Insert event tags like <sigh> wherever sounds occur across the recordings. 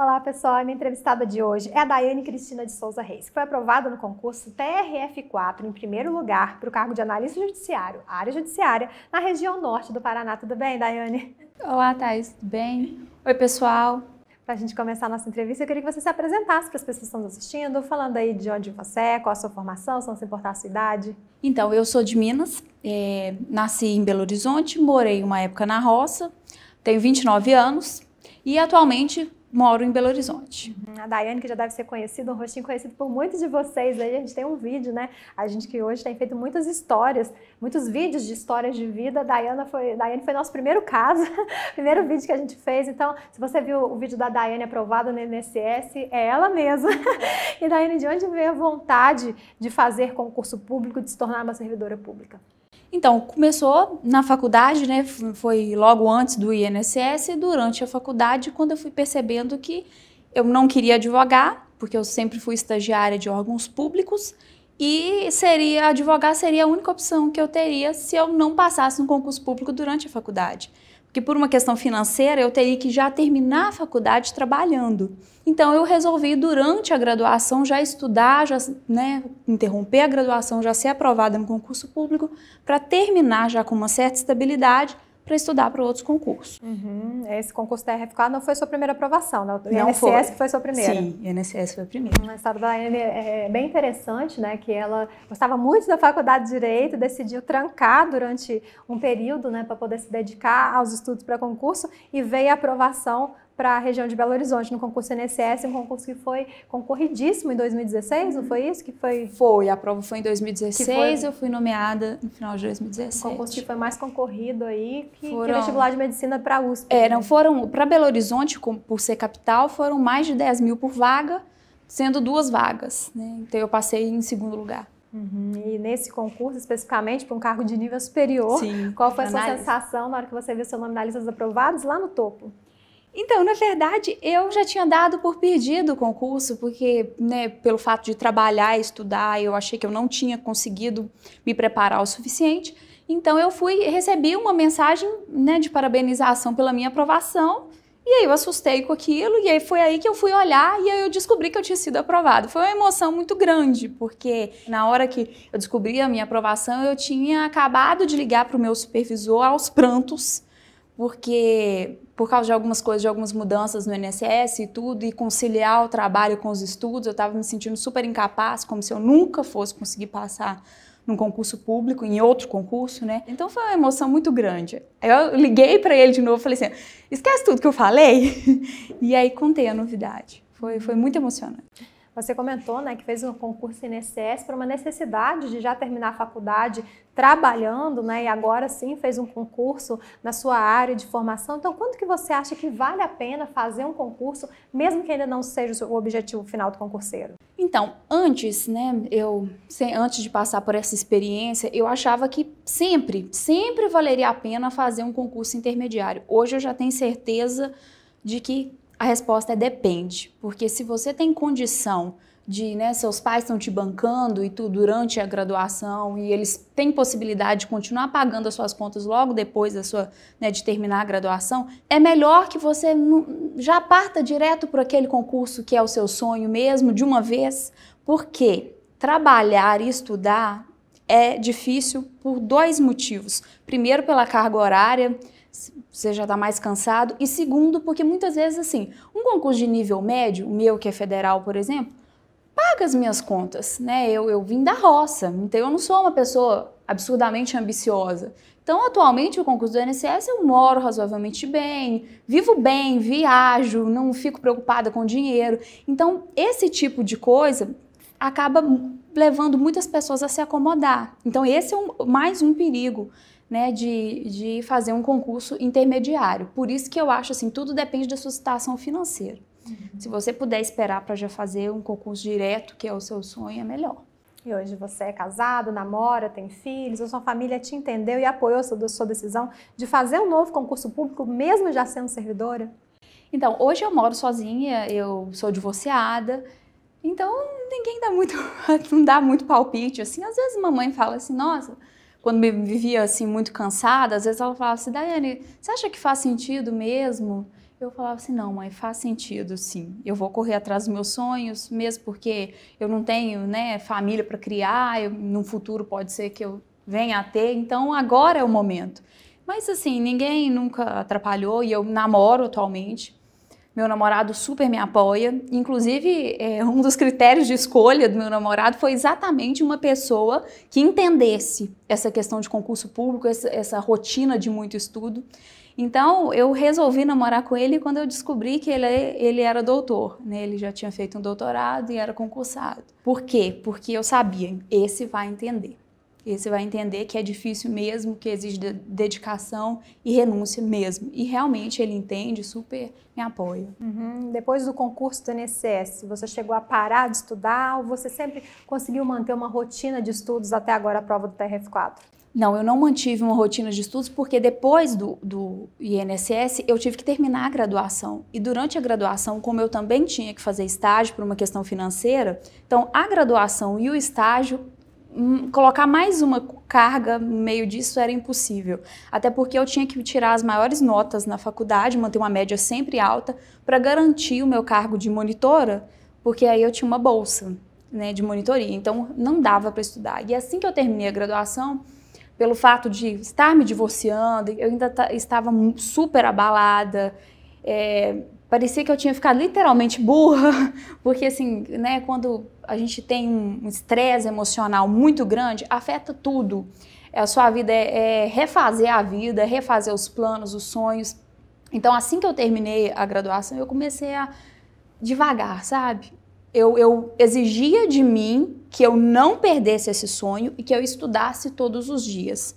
Olá, pessoal. A minha entrevistada de hoje é a Daiane Cristina de Souza Reis, que foi aprovada no concurso TRF4 em primeiro lugar para o cargo de analista judiciário, área judiciária, na região norte do Paraná. Tudo bem, Daiane? Olá, Thais. Tudo bem? Oi, pessoal. Para a gente começar a nossa entrevista, eu queria que você se apresentasse para as pessoas que estão nos assistindo, falando aí de onde você é, qual a sua formação, se não se importar a sua idade. Então, eu sou de Minas, é, nasci em Belo Horizonte, morei uma época na roça, tenho 29 anos e atualmente moro em Belo Horizonte. Uhum. A Daiane, que já deve ser conhecida, um rostinho conhecido por muitos de vocês. Aí a gente tem um vídeo, né? A gente que hoje tem feito muitas histórias, muitos vídeos de histórias de vida. A Daiane foi, Daiane foi nosso primeiro caso, <laughs> primeiro vídeo que a gente fez. Então, se você viu o vídeo da Daiane aprovado no INSS, é ela mesma. <laughs> E Daiane, de onde veio a vontade de fazer concurso público, de se tornar uma servidora pública? Então, começou na faculdade, né? Foi logo antes do INSS, durante a faculdade, quando eu fui percebendo que eu não queria advogar, porque eu sempre fui estagiária de órgãos públicos, e seria advogar seria a única opção que eu teria se eu não passasse no concurso público durante a faculdade que por uma questão financeira eu teria que já terminar a faculdade trabalhando. Então eu resolvi durante a graduação já estudar, já né, interromper a graduação, já ser aprovada no concurso público para terminar já com uma certa estabilidade para estudar para outros concursos. Uhum. Esse concurso da 4 não foi sua primeira aprovação, né? O não INSS foi. que foi sua primeira. Sim, o INSS foi a primeira. Uma história da Anne é, é bem interessante, né? Que ela gostava muito da faculdade de Direito, decidiu trancar durante um período, né? Para poder se dedicar aos estudos para concurso e veio a aprovação para a região de Belo Horizonte no concurso NSS, um concurso que foi concorridíssimo em 2016, não foi isso que foi? Foi, a prova foi em 2016, foi... eu fui nomeada no final de 2016 O concurso que foi mais concorrido aí, que, foram... que vestibular de medicina para a USP. É, não foram, para Belo Horizonte, por ser capital, foram mais de 10 mil por vaga, sendo duas vagas, né? então eu passei em segundo lugar. Uhum. E nesse concurso, especificamente, para um cargo de nível superior, Sim, qual foi a sua sensação na hora que você viu seu nome na lista dos aprovados lá no topo? Então, na verdade, eu já tinha dado por perdido o concurso, porque, né, pelo fato de trabalhar e estudar, eu achei que eu não tinha conseguido me preparar o suficiente. Então, eu fui recebi uma mensagem né, de parabenização pela minha aprovação. E aí eu assustei com aquilo, e aí foi aí que eu fui olhar e aí eu descobri que eu tinha sido aprovado. Foi uma emoção muito grande, porque na hora que eu descobri a minha aprovação, eu tinha acabado de ligar para o meu supervisor aos prantos, porque por causa de algumas coisas, de algumas mudanças no INSS e tudo, e conciliar o trabalho com os estudos, eu estava me sentindo super incapaz, como se eu nunca fosse conseguir passar num concurso público, em outro concurso, né? Então foi uma emoção muito grande. Eu liguei para ele de novo, falei assim: esquece tudo que eu falei. <laughs> e aí contei a novidade. Foi, foi muito emocionante. Você comentou né, que fez um concurso INSS para uma necessidade de já terminar a faculdade trabalhando, né, e agora sim fez um concurso na sua área de formação. Então, quanto que você acha que vale a pena fazer um concurso, mesmo que ainda não seja o objetivo final do concurseiro? Então, antes, né, eu antes de passar por essa experiência, eu achava que sempre, sempre valeria a pena fazer um concurso intermediário. Hoje eu já tenho certeza de que a resposta é depende, porque se você tem condição de, né, seus pais estão te bancando e tu durante a graduação e eles têm possibilidade de continuar pagando as suas contas logo depois da sua, né, de terminar a graduação, é melhor que você já parta direto para aquele concurso que é o seu sonho mesmo de uma vez, porque trabalhar e estudar é difícil por dois motivos. Primeiro pela carga horária, você já está mais cansado. E segundo, porque muitas vezes, assim, um concurso de nível médio, o meu que é federal, por exemplo, paga as minhas contas, né? Eu, eu vim da roça, então eu não sou uma pessoa absurdamente ambiciosa. Então, atualmente, o concurso do INSS, eu moro razoavelmente bem, vivo bem, viajo, não fico preocupada com dinheiro. Então, esse tipo de coisa acaba levando muitas pessoas a se acomodar. Então, esse é um, mais um perigo né, de, de fazer um concurso intermediário. Por isso que eu acho assim, tudo depende da sua situação financeira. Uhum. Se você puder esperar para já fazer um concurso direto, que é o seu sonho, é melhor. E hoje você é casado, namora, tem filhos, a sua família te entendeu e apoiou a sua decisão de fazer um novo concurso público, mesmo já sendo servidora? Então, hoje eu moro sozinha, eu sou divorciada, então ninguém dá muito, <laughs> não dá muito palpite, assim. Às vezes mamãe fala assim, nossa, quando me vivia assim muito cansada, às vezes ela falava assim, Daiane, você acha que faz sentido mesmo? Eu falava assim, não, mãe, faz sentido, sim. Eu vou correr atrás dos meus sonhos, mesmo porque eu não tenho, né, família para criar. Eu, no futuro pode ser que eu venha a ter. Então agora é o momento. Mas assim, ninguém nunca atrapalhou e eu namoro atualmente meu namorado super me apoia. Inclusive, é, um dos critérios de escolha do meu namorado foi exatamente uma pessoa que entendesse essa questão de concurso público, essa, essa rotina de muito estudo. Então, eu resolvi namorar com ele quando eu descobri que ele, ele era doutor. Né? Ele já tinha feito um doutorado e era concursado. Por quê? Porque eu sabia, esse vai entender. E você vai entender que é difícil mesmo, que exige dedicação e renúncia mesmo. E realmente ele entende, super me apoia. Uhum. Depois do concurso do INSS, você chegou a parar de estudar ou você sempre conseguiu manter uma rotina de estudos até agora a prova do TRF4? Não, eu não mantive uma rotina de estudos porque depois do, do, INSS eu tive que terminar a graduação. E durante a graduação, como eu também tinha que fazer estágio por uma questão financeira, então a graduação e o estágio colocar mais uma carga no meio disso era impossível. Até porque eu tinha que tirar as maiores notas na faculdade, manter uma média sempre alta, para garantir o meu cargo de monitora, porque aí eu tinha uma bolsa né, de monitoria. Então não dava para estudar. E assim que eu terminei a graduação, pelo fato de estar me divorciando, eu ainda estava super abalada. É, parecia que eu tinha ficado literalmente burra, <laughs> porque assim, né, quando a gente tem um estresse emocional muito grande, afeta tudo. A sua vida é, é refazer a vida, refazer os planos, os sonhos. Então, assim que eu terminei a graduação, eu comecei a devagar, sabe? Eu, eu exigia de mim que eu não perdesse esse sonho e que eu estudasse todos os dias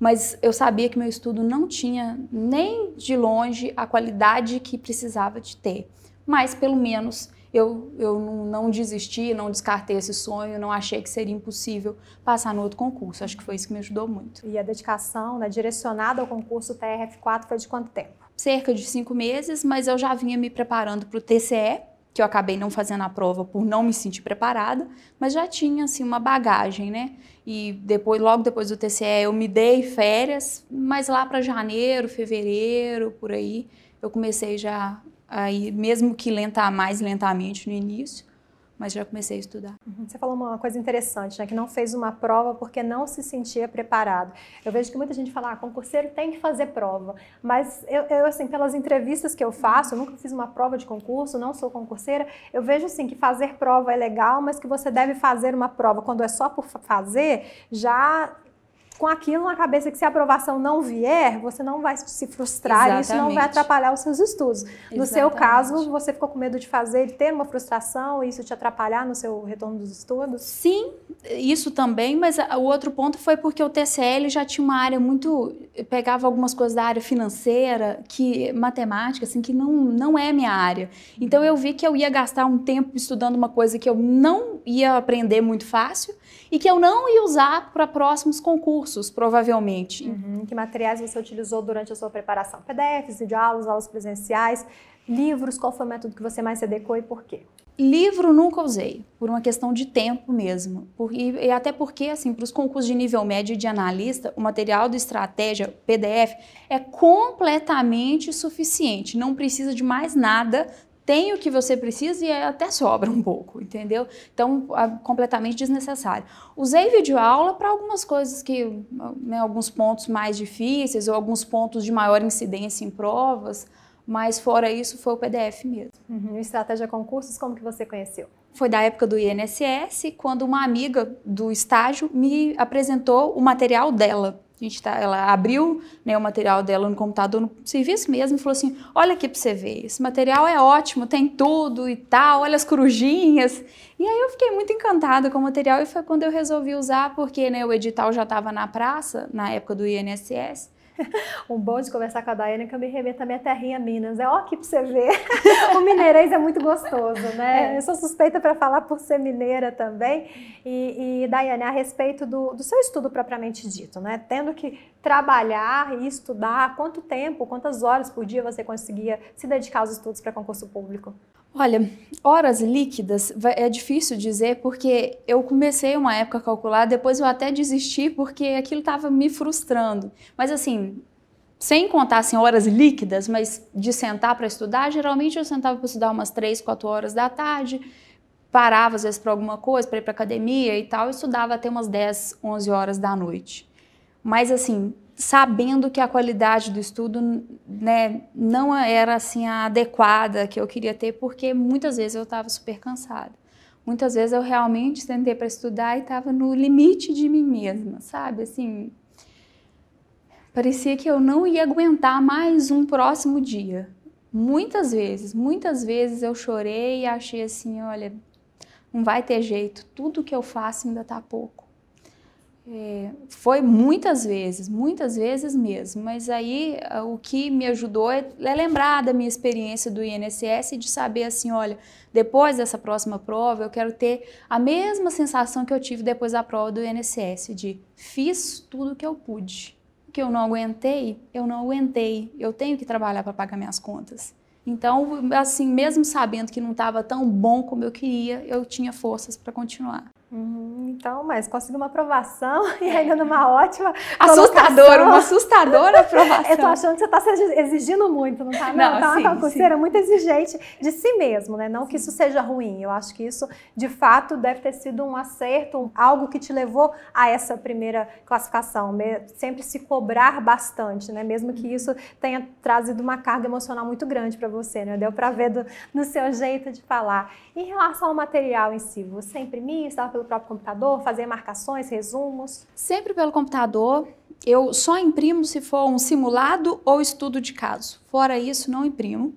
mas eu sabia que meu estudo não tinha nem de longe a qualidade que precisava de ter. Mas pelo menos eu, eu não desisti, não descartei esse sonho, não achei que seria impossível passar no outro concurso. Acho que foi isso que me ajudou muito. E a dedicação né, direcionada ao concurso TRF4 foi de quanto tempo? Cerca de cinco meses, mas eu já vinha me preparando para o TCE, que eu acabei não fazendo a prova por não me sentir preparada, mas já tinha assim uma bagagem, né? E depois, logo depois do TCE, eu me dei férias, mas lá para janeiro, fevereiro, por aí, eu comecei já aí, mesmo que lentar mais lentamente no início, mas já comecei a estudar. Uhum. Você falou uma coisa interessante, né? Que não fez uma prova porque não se sentia preparado. Eu vejo que muita gente fala, ah, concurseiro tem que fazer prova. Mas eu, eu assim, pelas entrevistas que eu faço, eu nunca fiz uma prova de concurso, não sou concurseira, eu vejo, assim, que fazer prova é legal, mas que você deve fazer uma prova quando é só por fazer, já com aquilo na cabeça que se a aprovação não vier, você não vai se frustrar Exatamente. e isso não vai atrapalhar os seus estudos. Exatamente. No seu caso, você ficou com medo de fazer, de ter uma frustração e isso te atrapalhar no seu retorno dos estudos? Sim, isso também, mas o outro ponto foi porque o TCL já tinha uma área muito, pegava algumas coisas da área financeira, que matemática assim, que não não é minha área. Então eu vi que eu ia gastar um tempo estudando uma coisa que eu não ia aprender muito fácil e que eu não ia usar para próximos concursos, provavelmente. Uhum. Que materiais você utilizou durante a sua preparação? PDFs, videoaulas, aulas presenciais, livros? Qual foi o método que você mais se adequou e por quê? Livro nunca usei, por uma questão de tempo mesmo. Por, e, e, até porque, assim, para os concursos de nível médio e de analista, o material do estratégia, PDF, é completamente suficiente. Não precisa de mais nada tem o que você precisa e é, até sobra um pouco, entendeu? Então, completamente desnecessário. Usei videoaula para algumas coisas que, né, alguns pontos mais difíceis ou alguns pontos de maior incidência em provas, mas fora isso foi o PDF mesmo. Uhum. Estratégia Concursos, como que você conheceu? Foi da época do INSS, quando uma amiga do estágio me apresentou o material dela. A gente tá, ela abriu né, o material dela no computador, no serviço mesmo, e falou assim: olha aqui para você ver, esse material é ótimo, tem tudo e tal, olha as corujinhas. E aí eu fiquei muito encantada com o material e foi quando eu resolvi usar, porque né, o edital já estava na praça, na época do INSS. <laughs> um bom de conversar com a Daiane é que eu me remeto à minha terrinha Minas. É ó aqui você ver. <laughs> o mineirês é muito gostoso, né? É. Eu sou suspeita para falar por ser mineira também. E, e Daiane, a respeito do, do seu estudo propriamente dito, né? Tendo que trabalhar e estudar, quanto tempo, quantas horas por dia você conseguia se dedicar aos estudos para concurso público? Olha, horas líquidas é difícil dizer porque eu comecei uma época a calcular, depois eu até desisti porque aquilo estava me frustrando. Mas assim, sem contar assim, horas líquidas, mas de sentar para estudar, geralmente eu sentava para estudar umas 3, 4 horas da tarde, parava às vezes para alguma coisa, para ir para academia e tal, e estudava até umas 10, 11 horas da noite. Mas assim, sabendo que a qualidade do estudo né, não era assim a adequada que eu queria ter, porque muitas vezes eu estava super cansada. Muitas vezes eu realmente sentei para estudar e estava no limite de mim mesma, sabe? Assim, parecia que eu não ia aguentar mais um próximo dia. Muitas vezes, muitas vezes eu chorei e achei assim, olha, não vai ter jeito, tudo que eu faço ainda está pouco é, foi muitas vezes, muitas vezes mesmo. Mas aí ah, o que me ajudou é, é lembrar da minha experiência do INSS e de saber assim, olha, depois dessa próxima prova eu quero ter a mesma sensação que eu tive depois da prova do INSS, de fiz tudo o que eu pude. O que eu não aguentei, eu não aguentei. Eu tenho que trabalhar para pagar minhas contas. Então, assim, mesmo sabendo que não estava tão bom como eu queria, eu tinha forças para continuar. Uhum, então, mas conseguiu uma aprovação <laughs> e ainda numa ótima. Assustadora, uma assustadora <laughs> aprovação. Eu tô achando que você está se exigindo muito, não tá? Não, não tá sim, uma concurseira muito exigente de si mesmo, né? Não sim. que isso seja ruim. Eu acho que isso, de fato, deve ter sido um acerto, algo que te levou a essa primeira classificação. Sempre se cobrar bastante, né? Mesmo que uhum. isso tenha trazido uma carga emocional muito grande para você, né? Deu para ver do, no seu jeito de falar. Em relação ao material em si, você Você é estava pelo próprio computador, fazer marcações, resumos? Sempre pelo computador. Eu só imprimo se for um simulado ou estudo de caso. Fora isso, não imprimo.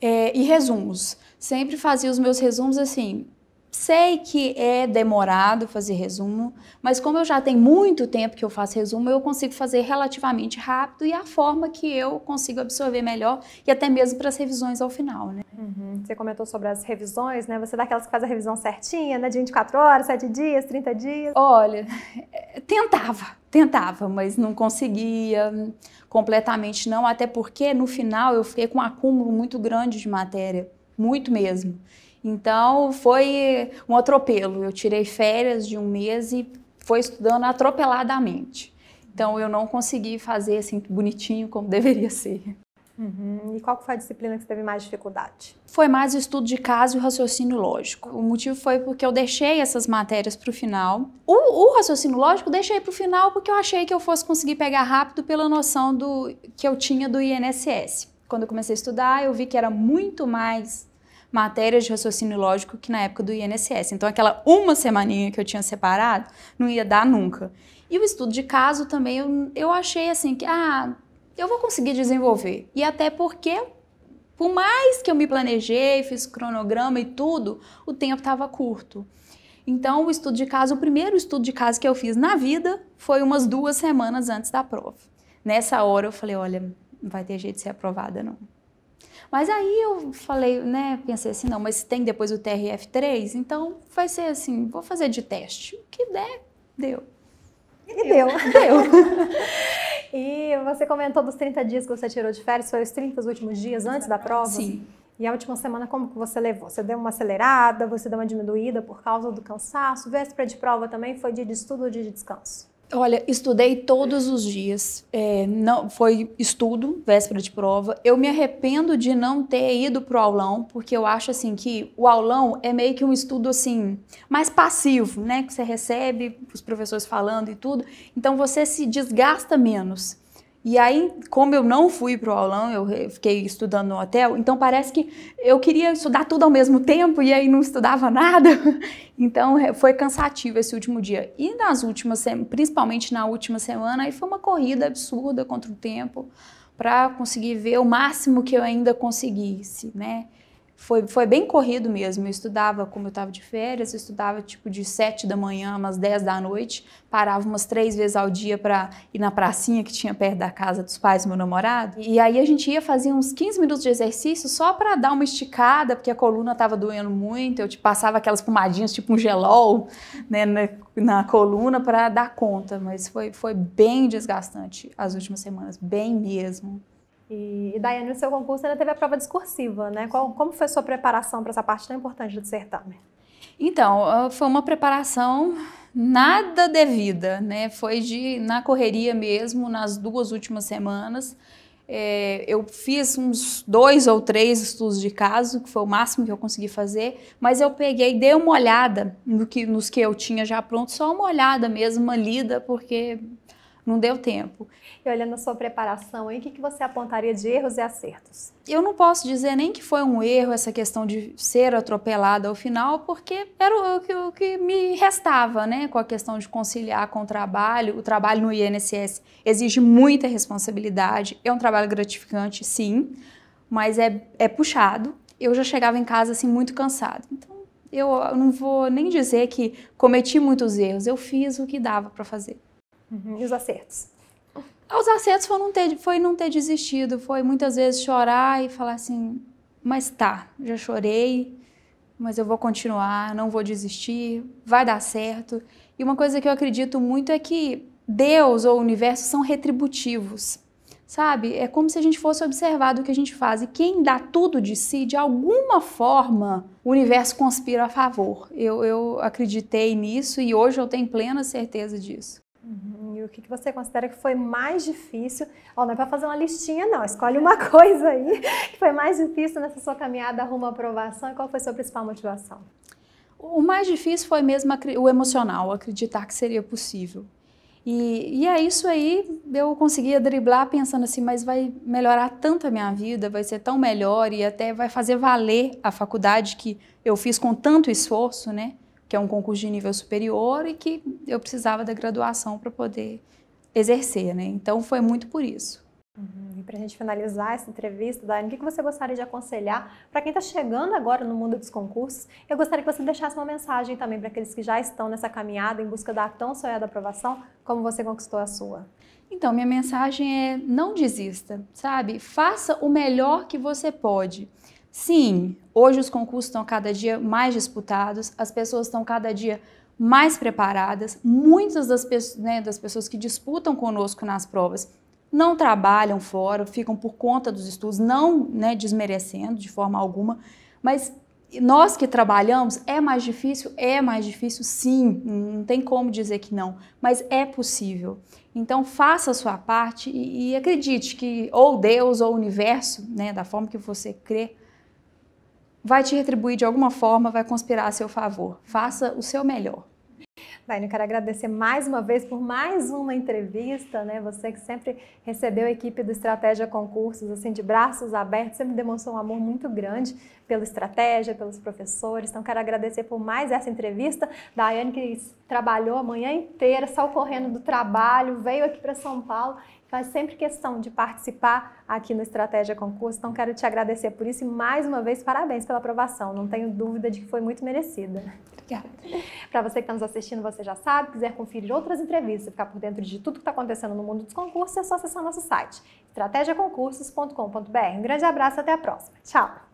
É, e resumos. Sempre fazia os meus resumos assim, Sei que é demorado fazer resumo, mas como eu já tenho muito tempo que eu faço resumo, eu consigo fazer relativamente rápido e a forma que eu consigo absorver melhor e até mesmo para as revisões ao final, né? Uhum. Você comentou sobre as revisões, né? Você é daquelas que faz a revisão certinha, né? De 24 horas, 7 dias, 30 dias. Olha, eh, tentava, tentava, mas não conseguia completamente não, até porque no final eu fiquei com um acúmulo muito grande de matéria, muito mesmo. Uhum. Então foi um atropelo. Eu tirei férias de um mês e foi estudando atropeladamente. Então eu não consegui fazer assim bonitinho como <laughs> deveria ser. Uhum. E qual foi a disciplina que você teve mais dificuldade? Foi mais o estudo de caso e o raciocínio lógico. O motivo foi porque eu deixei essas matérias para o final. O, raciocínio lógico eu deixei para o final porque eu achei que eu fosse conseguir pegar rápido pela noção do que eu tinha do INSS. Quando eu comecei a estudar, eu vi que era muito mais matérias de raciocínio lógico que na época do INSS. Então, aquela uma semaninha que eu tinha separado não ia dar nunca. E o estudo de caso também, eu, eu achei assim que, ah, eu vou conseguir desenvolver. E até porque, por mais que eu me planejei, fiz cronograma e tudo, o tempo estava curto. Então, o estudo de caso, o primeiro estudo de caso que eu fiz na vida foi umas duas semanas antes da prova. Nessa hora eu falei, olha, não vai ter jeito de ser aprovada não. Mas aí eu falei, né, pensei assim, não, mas tem depois o TRF3, então vai ser assim, vou fazer de teste. O que der, deu. E deu. <laughs> Deu. e você comentou dos 30 dias que você tirou de férias, foram os 30 últimos dias antes da prova? Sim. E a última semana, como que você levou? Você deu uma acelerada, você deu uma diminuída por causa do cansaço? Véspera de prova também foi dia de estudo ou dia de descanso? Olha, estudei todos os dias. É, não foi estudo, véspera de prova. Eu me arrependo de não ter ido pro aulão, porque eu acho assim que o aulão é meio que um estudo assim mais passivo, né? Que você recebe os professores falando e tudo. Então você se desgasta menos. E aí, como eu não fui para o aulão, eu fiquei estudando no hotel, então parece que eu queria estudar tudo ao mesmo tempo e aí não estudava <laughs> nada. Então foi cansativo esse último dia. E nas últimas, principalmente na última semana, aí foi uma corrida absurda contra o tempo para conseguir ver o máximo que eu ainda conseguisse, né? foi, foi bem corrido mesmo. Eu estudava, como eu estava de férias, eu estudava tipo de 7 da manhã umas 10 da noite, parava umas três vezes ao dia para ir na pracinha que tinha perto da casa dos pais do meu namorado. E aí a gente ia fazer uns 15 minutos de exercício só para dar uma esticada, porque a coluna estava doendo muito, eu te tipo, passava aquelas pomadinhas tipo um gelol né, na, na coluna para dar conta, mas foi, foi bem desgastante as últimas semanas, bem mesmo. E, e Daiane, no seu concurso ainda teve a prova discursiva, né? Qual, como foi a sua preparação para essa parte tão importante do certame? Então, foi uma preparação nada devida, né? Foi de na correria mesmo, nas duas últimas semanas. É, eu fiz uns dois ou três estudos de caso, que foi o máximo que eu consegui fazer, mas eu peguei, dei uma olhada no que, nos que eu tinha já pronto, só uma olhada mesmo, uma lida, porque não deu tempo. E olhando a sua preparação, aí, o que, que você apontaria de erros e acertos? Eu não posso dizer nem que foi um erro essa questão de ser atropelada ao final, porque era o que, o que me restava, né? Com a questão de conciliar com o trabalho. O trabalho no INSS exige muita responsabilidade. É um trabalho gratificante, sim, mas é, é puxado. Eu já chegava em casa assim muito cansada. Então, eu não vou nem dizer que cometi muitos erros, eu fiz o que dava para fazer. Uhum. E os acertos? Os acertos foi não, ter, foi não ter desistido, foi muitas vezes chorar e falar assim, mas tá, já chorei, mas eu vou continuar, não vou desistir, vai dar certo. E uma coisa que eu acredito muito é que Deus ou o universo são retributivos, sabe? É como se a gente fosse observado o que a gente faz. E quem dá tudo de si, de alguma forma, o universo conspira a favor. Eu, eu acreditei nisso e hoje eu tenho plena certeza disso o que, que você considera que foi mais difícil. Ó, não é para fazer uma listinha, não. Escolhe uma <laughs> coisa aí que foi mais difícil nessa sua caminhada rumo à aprovação e qual foi a sua principal motivação? O mais difícil foi mesmo o emocional, acreditar que seria possível. E, e é isso aí, eu conseguia driblar pensando assim, mas vai melhorar tanto a minha vida, vai ser tão melhor e até vai fazer valer a faculdade que eu fiz com tanto esforço, né? que é um concurso de nível superior e que eu precisava da graduação para poder exercer, né? Então foi muito por isso. Uhum. E para a gente finalizar essa entrevista, Dani, o que você gostaria de aconselhar para quem está chegando agora no mundo dos concursos? Eu gostaria que você deixasse uma mensagem também para aqueles que já estão nessa caminhada em busca da tão sonhada aprovação, como você conquistou a sua. Então, minha mensagem é não desista, sabe? Faça o melhor que você pode. Sim, hoje os concursos estão cada dia mais disputados, as pessoas estão cada dia mais preparadas. Muitas das, né, das pessoas que disputam conosco nas provas não trabalham fora, ficam por conta dos estudos, não né, desmerecendo de forma alguma, mas nós que trabalhamos, é mais difícil? É mais difícil, sim, não tem como dizer que não, mas é possível. Então faça a sua parte e, e acredite que ou Deus ou o universo, né, da forma que você crê, vai te retribuir de alguma forma, vai conspirar a seu favor. Faça o seu melhor. Daine, eu quero agradecer mais uma vez por mais uma entrevista, né? Você que sempre recebeu a equipe do Estratégia Concursos, assim, de braços abertos, sempre demonstrou um amor muito grande pela estratégia, pelos professores. Então, quero agradecer por mais essa entrevista. Daiane, que trabalhou a manhã inteira, saiu correndo do trabalho, veio aqui para São Paulo faz sempre questão de participar aqui no Estratégia Concursos. então quero te agradecer por isso e mais uma vez parabéns pela aprovação. Não tenho dúvida de que foi muito merecida. Obrigada. Para você que está nos assistindo, se você já sabe. Quiser conferir outras entrevistas e ficar por dentro de tudo que está acontecendo no mundo dos concursos, é só acessar nosso site, estratégiaconcursos.com.br. Um grande abraço e até a próxima. Tchau!